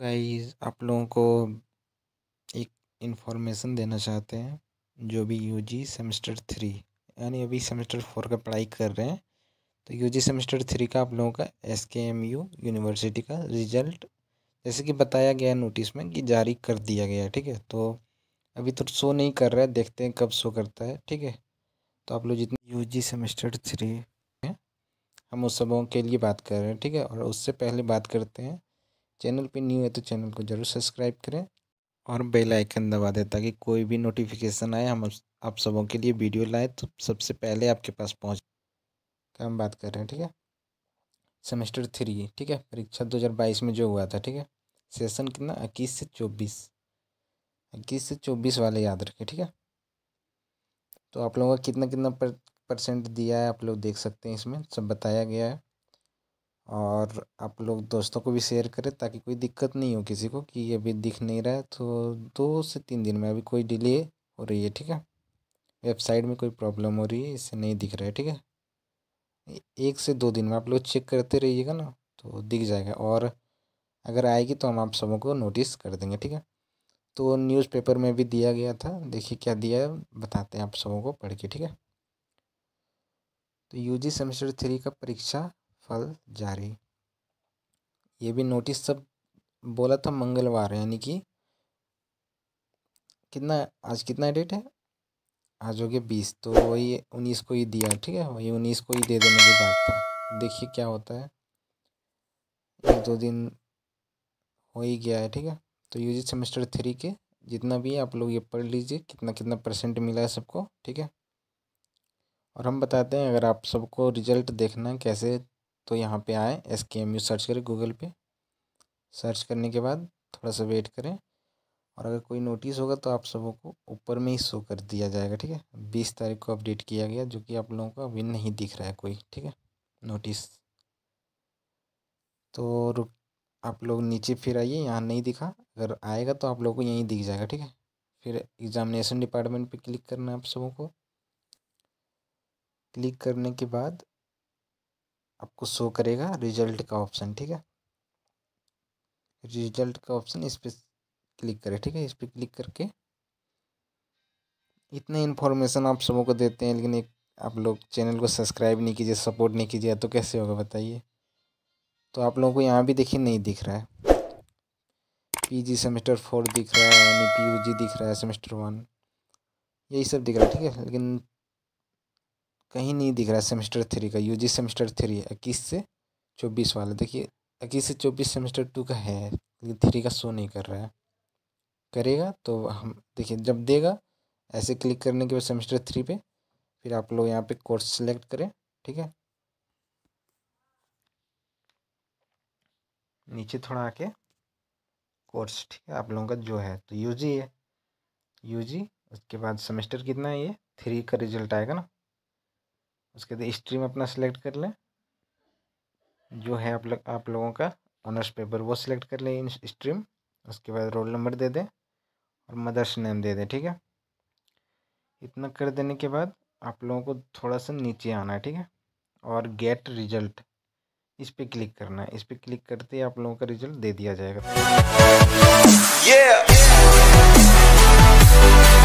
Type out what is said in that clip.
Guys आप लोगों को एक इन्फॉर्मेशन देना चाहते हैं जो भी यूजी सेमेस्टर थ्री यानी अभी सेमेस्टर फोर का पढ़ाई कर रहे हैं तो यूजी सेमेस्टर थ्री का आप लोगों का S K M U university का रिजल्ट जैसे कि बताया गया नोटिस में कि जारी कर दिया गया ठीक है तो अभी तो शो नहीं कर रहा है देखते हैं कब शो करता है ठीक है तो आप लोग जितने यू जी सेमेस्टर थ्री हैं हम उस सबों के लिए बात कर रहे हैं ठीक है और उससे पहले बात करते हैं चैनल पे न्यू है तो चैनल को ज़रूर सब्सक्राइब करें और बेल आइकन दबा दें ताकि कोई भी नोटिफिकेशन आए हम आप सबों के लिए वीडियो लाए तो सबसे पहले आपके पास पहुँच का हम बात कर रहे हैं ठीक है सेमेस्टर थ्री ठीक है परीक्षा दो हज़ार बाईस में जो हुआ था ठीक है सेशन कितना इक्कीस से चौबीस इक्कीस से चौबीस वाले याद रखें ठीक है तो आप लोगों का कितना कितना पर, परसेंट दिया है आप लोग देख सकते हैं इसमें सब बताया गया है और आप लोग दोस्तों को भी शेयर करें ताकि कोई दिक्कत नहीं हो किसी को कि अभी दिख नहीं रहा है तो दो से तीन दिन में अभी कोई डिले हो रही है ठीक है वेबसाइट में कोई प्रॉब्लम हो रही है इससे नहीं दिख रहा है ठीक है एक से दो दिन में आप लोग चेक करते रहिएगा ना तो दिख जाएगा और अगर आएगी तो हम आप सबों को नोटिस कर देंगे ठीक है तो न्यूज़पेपर में भी दिया गया था देखिए क्या दिया है बताते हैं आप सबों को पढ़ के ठीक है तो यूजी सेमेस्टर थ्री का परीक्षा फल जारी ये भी नोटिस सब बोला था मंगलवार यानी कि कितना आज कितना डेट है आज हो गया बीस तो वही उन्नीस को ही दिया ठीक है वही उन्नीस को ही दे देने की बात था देखिए क्या होता है एक दो दिन हो ही गया है ठीक है तो यूजी सेमेस्टर थ्री के जितना भी है आप लोग ये पढ़ लीजिए कितना कितना परसेंट मिला है सबको ठीक है और हम बताते हैं अगर आप सबको रिजल्ट देखना है कैसे तो यहाँ पे आए S K M U search करें गूगल पे सर्च करने के बाद थोड़ा सा वेट करें और अगर कोई नोटिस होगा तो आप सबों को ऊपर में ही शो कर दिया जाएगा ठीक है बीस तारीख को अपडेट किया गया जो कि आप लोगों को अभी नहीं दिख रहा है कोई ठीक है नोटिस तो रुक आप लोग नीचे फिर आइए यहाँ नहीं दिखा अगर आएगा तो आप लोगों को यहीं दिख जाएगा ठीक है फिर एग्ज़ामिनेशन डिपार्टमेंट पे क्लिक करना है आप सबों को क्लिक करने के बाद आपको शो करेगा रिजल्ट का ऑप्शन ठीक है रिजल्ट का ऑप्शन इस पर क्लिक करें ठीक है इस पर क्लिक करके इतने इन्फॉर्मेशन आप सबों को देते हैं लेकिन एक आप लोग चैनल को सब्सक्राइब नहीं कीजिए सपोर्ट नहीं कीजिए तो कैसे होगा बताइए तो आप लोगों को यहाँ भी देखिए नहीं दिख रहा है पीजी सेमेस्टर फोर दिख रहा है यानी पीयूजी दिख रहा है सेमेस्टर वन यही सब दिख रहा है ठीक है लेकिन कहीं नहीं दिख रहा है सेमेस्टर थ्री का यूजी सेमेस्टर थ्री इक्कीस से चौबीस वाला देखिए इक्कीस से चौबीस सेमेस्टर टू का है लेकिन थ्री का शो नहीं कर रहा है करेगा तो हम देखिए जब देगा ऐसे क्लिक करने के बाद सेमेस्टर थ्री पे फिर आप लोग यहाँ पे कोर्स सेलेक्ट करें ठीक है नीचे थोड़ा आके कोर्स ठीक है आप लोगों का जो है तो यूजी है यूजी उसके बाद सेमेस्टर कितना है ये थ्री का रिजल्ट आएगा ना उसके बाद स्ट्रीम अपना सेलेक्ट कर लें जो है आप लोग आप लोगों का ऑनर्स पेपर वो सिलेक्ट कर लें स्ट्रीम उसके बाद रोल नंबर दे दें और मदर्स नेम दे दें ठीक है इतना कर देने के बाद आप लोगों को थोड़ा सा नीचे आना है ठीक है और गेट रिजल्ट इस पर क्लिक करना है इस पर क्लिक करते ही आप लोगों का रिजल्ट दे दिया जाएगा yeah!